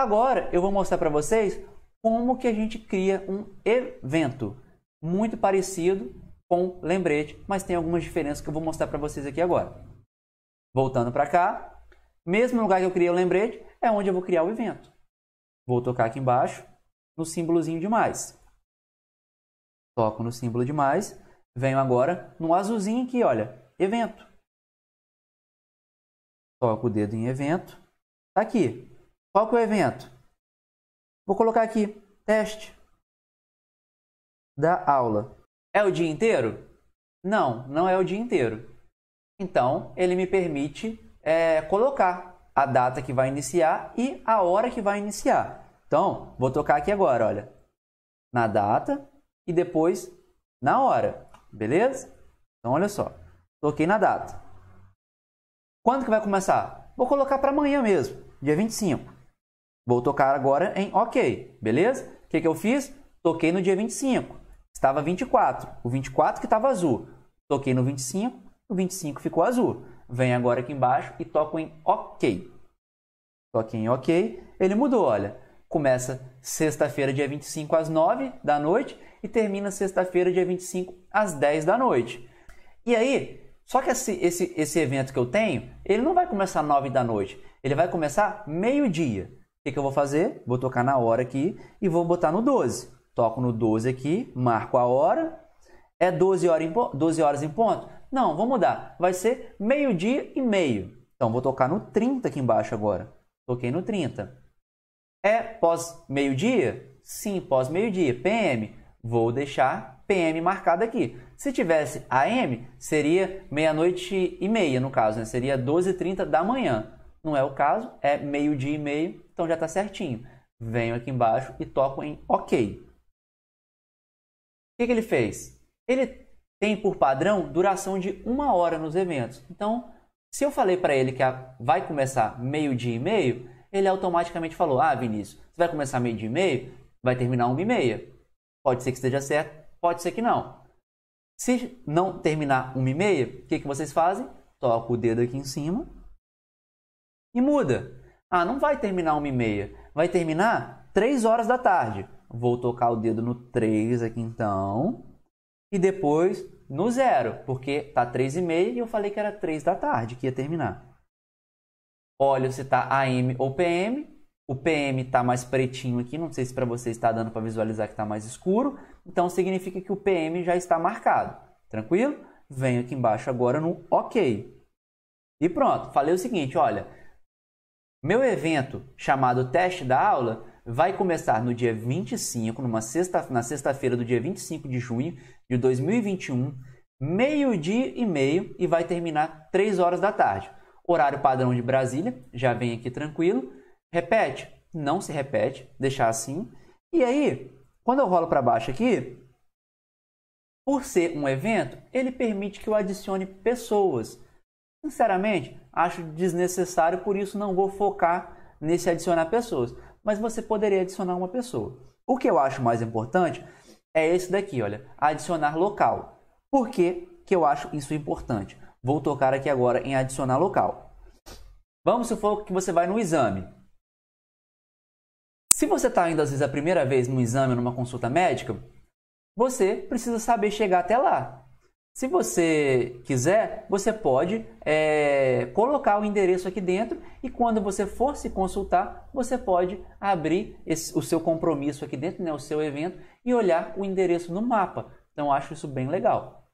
Agora eu vou mostrar para vocês como que a gente cria um evento muito parecido com lembrete, mas tem algumas diferenças que eu vou mostrar para vocês aqui agora. Voltando para cá, mesmo lugar que eu criei o lembrete é onde eu vou criar o evento. Vou tocar aqui embaixo no símbolozinho de mais. Toco no símbolo de mais, venho agora no azulzinho aqui, olha, evento. Toco o dedo em evento, tá aqui. Qual que é o evento? Vou colocar aqui, teste da aula. É o dia inteiro? Não, não é o dia inteiro. Então, ele me permite é, colocar a data que vai iniciar e a hora que vai iniciar. Então, vou tocar aqui agora, olha. Na data e depois na hora, beleza? Então, olha só. Toquei na data. Quando que vai começar? Vou colocar para amanhã mesmo, dia 25. Vou tocar agora em OK, beleza? O que, que eu fiz? Toquei no dia 25, estava 24, o 24 que estava azul. Toquei no 25, o 25 ficou azul. Venho agora aqui embaixo e toco em OK. Toquei em OK, ele mudou, olha. Começa sexta-feira, dia 25, às 9 da noite e termina sexta-feira, dia 25, às 10 da noite. E aí, só que esse, esse, esse evento que eu tenho, ele não vai começar às 9 da noite, ele vai começar meio-dia que, que eu vou fazer? Vou tocar na hora aqui e vou botar no 12. Toco no 12 aqui, marco a hora. É 12 horas em, 12 horas em ponto? Não, vou mudar. Vai ser meio-dia e meio. Então, vou tocar no 30 aqui embaixo agora. Toquei no 30. É pós meio-dia? Sim, pós meio-dia. PM? Vou deixar PM marcado aqui. Se tivesse AM, seria meia-noite e meia, no caso, né? Seria 12h30 da manhã. Não é o caso, é meio-dia e meio, então já está certinho. Venho aqui embaixo e toco em OK. O que, que ele fez? Ele tem por padrão duração de uma hora nos eventos. Então, se eu falei para ele que vai começar meio-dia e meio, ele automaticamente falou: Ah, Vinícius, você vai começar meio-dia e meio, vai terminar uma e meia. Pode ser que esteja certo, pode ser que não. Se não terminar uma e meia, o que, que vocês fazem? Toco o dedo aqui em cima e muda. Ah, não vai terminar uma e meia, vai terminar três horas da tarde. Vou tocar o dedo no 3 aqui então e depois no zero, porque tá três e meia e eu falei que era três da tarde que ia terminar. Olha se tá AM ou PM. O PM tá mais pretinho aqui, não sei se para você está dando para visualizar que tá mais escuro, então significa que o PM já está marcado. Tranquilo? Venho aqui embaixo agora no OK. E pronto, falei o seguinte, olha, meu evento, chamado Teste da Aula, vai começar no dia 25, numa sexta, na sexta-feira do dia 25 de junho de 2021, meio-dia e meio, e vai terminar 3 horas da tarde. Horário padrão de Brasília, já vem aqui tranquilo. Repete? Não se repete, deixar assim. E aí, quando eu rolo para baixo aqui, por ser um evento, ele permite que eu adicione pessoas. Sinceramente, acho desnecessário, por isso não vou focar nesse adicionar pessoas. Mas você poderia adicionar uma pessoa. O que eu acho mais importante é esse daqui, olha, adicionar local. Por que, que eu acho isso importante? Vou tocar aqui agora em adicionar local. Vamos supor que você vai no exame. Se você está indo, às vezes, a primeira vez no exame, numa consulta médica, você precisa saber chegar até lá. Se você quiser, você pode é, colocar o endereço aqui dentro e quando você for se consultar, você pode abrir esse, o seu compromisso aqui dentro, né, o seu evento, e olhar o endereço no mapa. Então, acho isso bem legal.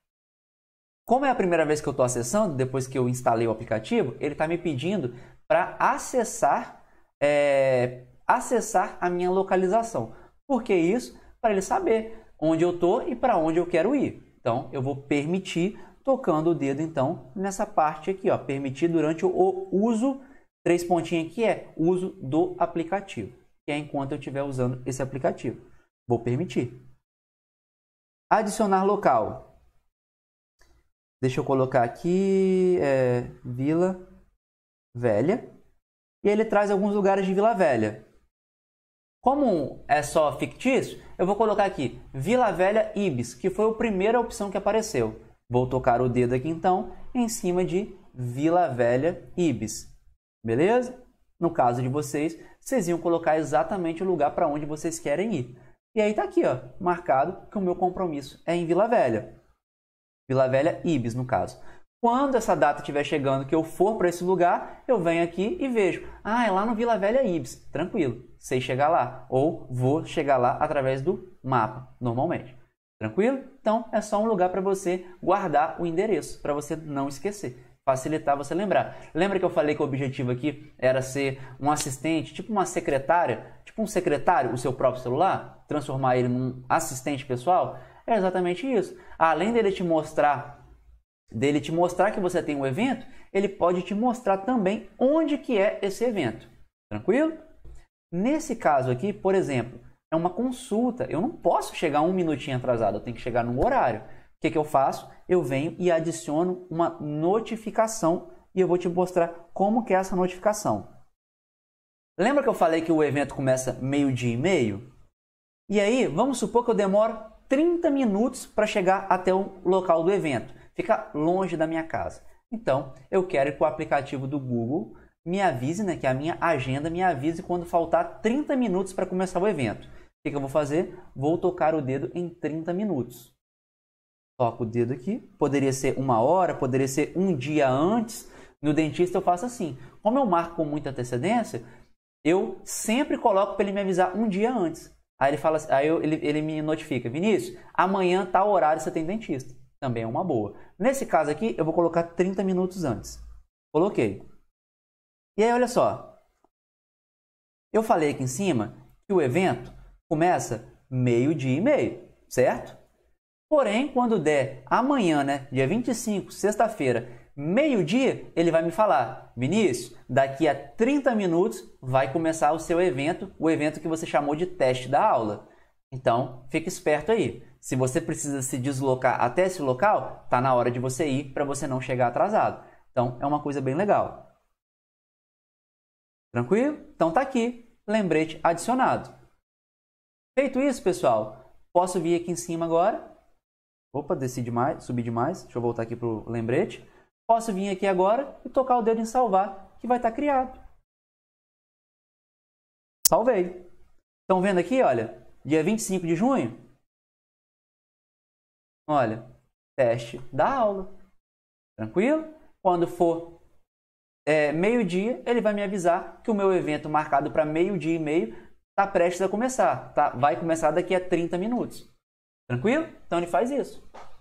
Como é a primeira vez que eu estou acessando, depois que eu instalei o aplicativo, ele está me pedindo para acessar, é, acessar a minha localização. Por que isso? Para ele saber onde eu estou e para onde eu quero ir. Então, eu vou permitir tocando o dedo, então, nessa parte aqui, ó, permitir durante o uso, três pontinhos aqui é uso do aplicativo, que é enquanto eu estiver usando esse aplicativo. Vou permitir. Adicionar local. Deixa eu colocar aqui, é, Vila Velha. E ele traz alguns lugares de Vila Velha. Como é só fictício, eu vou colocar aqui Vila Velha Ibis, que foi a primeira opção que apareceu. Vou tocar o dedo aqui então em cima de Vila Velha Ibis. Beleza? No caso de vocês, vocês iam colocar exatamente o lugar para onde vocês querem ir. E aí está aqui, ó, marcado que o meu compromisso é em Vila Velha. Vila Velha Ibis, no caso. Quando essa data estiver chegando, que eu for para esse lugar, eu venho aqui e vejo. Ah, é lá no Vila Velha Ibis. Tranquilo, sei chegar lá. Ou vou chegar lá através do mapa, normalmente. Tranquilo? Então é só um lugar para você guardar o endereço, para você não esquecer. Facilitar você lembrar. Lembra que eu falei que o objetivo aqui era ser um assistente, tipo uma secretária, tipo um secretário, o seu próprio celular? Transformar ele num assistente pessoal? É exatamente isso. Além dele te mostrar dele te mostrar que você tem um evento, ele pode te mostrar também onde que é esse evento. Tranquilo? Nesse caso aqui, por exemplo, é uma consulta. Eu não posso chegar um minutinho atrasado, eu tenho que chegar no horário. O que, que eu faço? Eu venho e adiciono uma notificação e eu vou te mostrar como que é essa notificação. Lembra que eu falei que o evento começa meio-dia e meio? E aí, vamos supor que eu demoro 30 minutos para chegar até o local do evento fica longe da minha casa. Então, eu quero que o aplicativo do Google me avise, né, que a minha agenda me avise quando faltar 30 minutos para começar o evento. O que, que eu vou fazer? Vou tocar o dedo em 30 minutos. Toco o dedo aqui. Poderia ser uma hora, poderia ser um dia antes. No dentista eu faço assim. Como eu marco com muita antecedência, eu sempre coloco para ele me avisar um dia antes. Aí ele fala, assim, aí eu, ele, ele me notifica, Vinícius, amanhã tal o horário você tem dentista também é uma boa. Nesse caso aqui, eu vou colocar 30 minutos antes. Coloquei. E aí, olha só. Eu falei aqui em cima que o evento começa meio-dia e meio, certo? Porém, quando der amanhã, né, dia 25, sexta-feira, meio-dia, ele vai me falar: Vinícius, daqui a 30 minutos vai começar o seu evento, o evento que você chamou de teste da aula. Então, fique esperto aí. Se você precisa se deslocar até esse local, tá na hora de você ir para você não chegar atrasado. Então, é uma coisa bem legal. Tranquilo? Então tá aqui, lembrete adicionado. Feito isso, pessoal, posso vir aqui em cima agora. Opa, desci demais, subi demais. Deixa eu voltar aqui pro lembrete. Posso vir aqui agora e tocar o dedo em salvar, que vai estar tá criado. Salvei. Estão vendo aqui, olha, dia 25 de junho, Olha, teste da aula. Tranquilo? Quando for é, meio-dia, ele vai me avisar que o meu evento marcado para meio-dia e meio está prestes a começar. Tá? Vai começar daqui a 30 minutos. Tranquilo? Então ele faz isso.